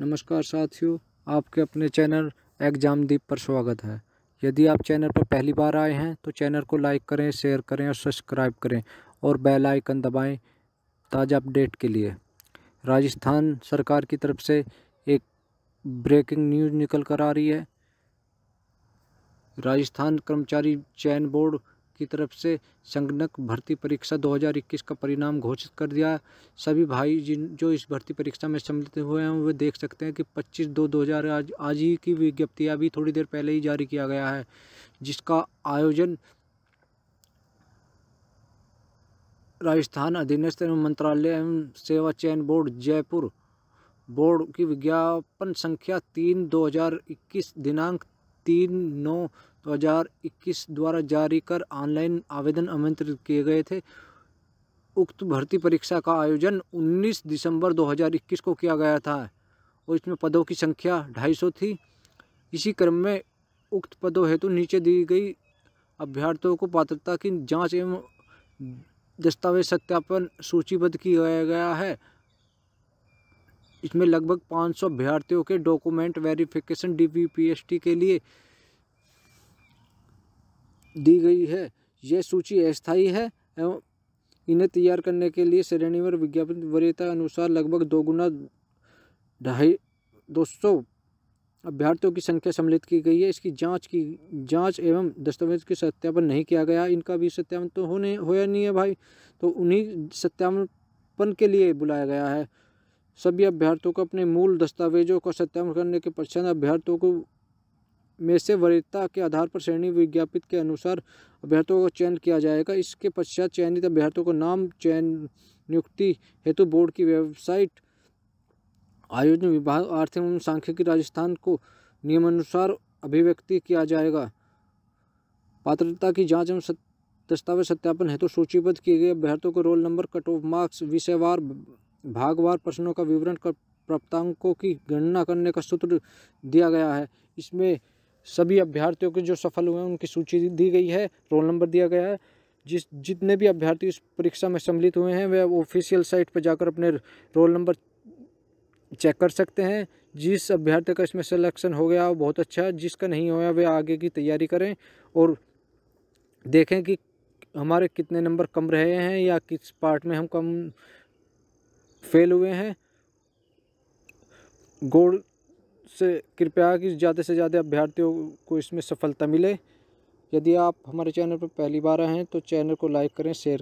नमस्कार साथियों आपके अपने चैनल एग्जाम दीप पर स्वागत है यदि आप चैनल पर पहली बार आए हैं तो चैनल को लाइक करें शेयर करें और सब्सक्राइब करें और बेल आइकन दबाएं ताज़ा अपडेट के लिए राजस्थान सरकार की तरफ से एक ब्रेकिंग न्यूज़ निकल कर आ रही है राजस्थान कर्मचारी चयन बोर्ड की तरफ से संगणक भर्ती परीक्षा 2021 का परिणाम घोषित कर दिया सभी भाई जिन जो इस भर्ती परीक्षा में सम्मिलित हुए हैं वे देख सकते हैं कि 25 दो 2000 आज आज ही की विज्ञप्ति अभी थोड़ी देर पहले ही जारी किया गया है जिसका आयोजन राजस्थान अधीनस्थ एवं मंत्रालय एवं सेवा चयन बोर्ड जयपुर बोर्ड की विज्ञापन संख्या तीन दो हज़ार इक्कीस दिनांक तीन नौ दो हज़ार इक्कीस द्वारा जारी कर ऑनलाइन आवेदन आमंत्रित किए गए थे उक्त भर्ती परीक्षा का आयोजन 19 दिसंबर 2021 को किया गया था और इसमें पदों की संख्या 250 थी इसी क्रम में उक्त पदों हेतु नीचे दी गई अभ्यर्थियों को पात्रता की जांच एवं दस्तावेज सत्यापन सूचीबद्ध किया गया है इसमें लगभग 500 अभ्यर्थियों के डॉक्यूमेंट वेरिफिकेशन टी के लिए दी गई है यह सूची अस्थायी है एवं इन्हें तैयार करने के लिए श्रेणीवार विज्ञापन वरीयता अनुसार लगभग दो गुना ढाई दो सौ अभ्यर्थियों की संख्या सम्मिलित की गई है इसकी जांच की जांच एवं दस्तावेज के सत्यापन नहीं किया गया इनका भी सत्यापन तो होने होया नहीं है भाई तो उन्हीं सत्यापन के लिए बुलाया गया है सभी अभ्यर्थियों को अपने मूल दस्तावेजों का सत्यापन करने के पश्चात अभ्यर्थियों को में से वरीयता के आधार पर श्रेणी विज्ञापित के अनुसार अभ्यर्थियों का चयन किया जाएगा इसके पश्चात चयनित अभ्यर्थियों को नाम चयन नियुक्ति हेतु बोर्ड की वेबसाइट आयोजन विभाग आर्थिक एवं सांख्यिकी राजस्थान को नियमानुसार अभिव्यक्ति किया जाएगा पात्रता की जांच एवं दस्तावेज सत्यापन हेतु सूचीबद्ध किए गए अभ्यर्थियों को roll number cut off marks विषयवार भागवार प्रश्नों का विवरण कर प्राप्तांकों की गणना करने का सूत्र दिया गया है इसमें सभी अभ्यर्थियों के जो सफल हुए हैं उनकी सूची दी गई है रोल नंबर दिया गया है जिस जितने भी अभ्यर्थी इस परीक्षा में सम्मिलित हुए हैं वे ऑफिशियल साइट पर जाकर अपने रोल नंबर चेक कर सकते हैं जिस अभ्यर्थी का इसमें सिलेक्शन हो गया वो बहुत अच्छा है जिसका नहीं होया वे आगे की तैयारी करें और देखें कि हमारे कितने नंबर कम रहे हैं या किस पार्ट में हम कम फेल हुए हैं गोड़ से कृपया कि ज़्यादा से ज़्यादा अभ्यर्थियों को इसमें सफलता मिले यदि आप हमारे चैनल पर पहली बार आए हैं तो चैनल को लाइक करें शेयर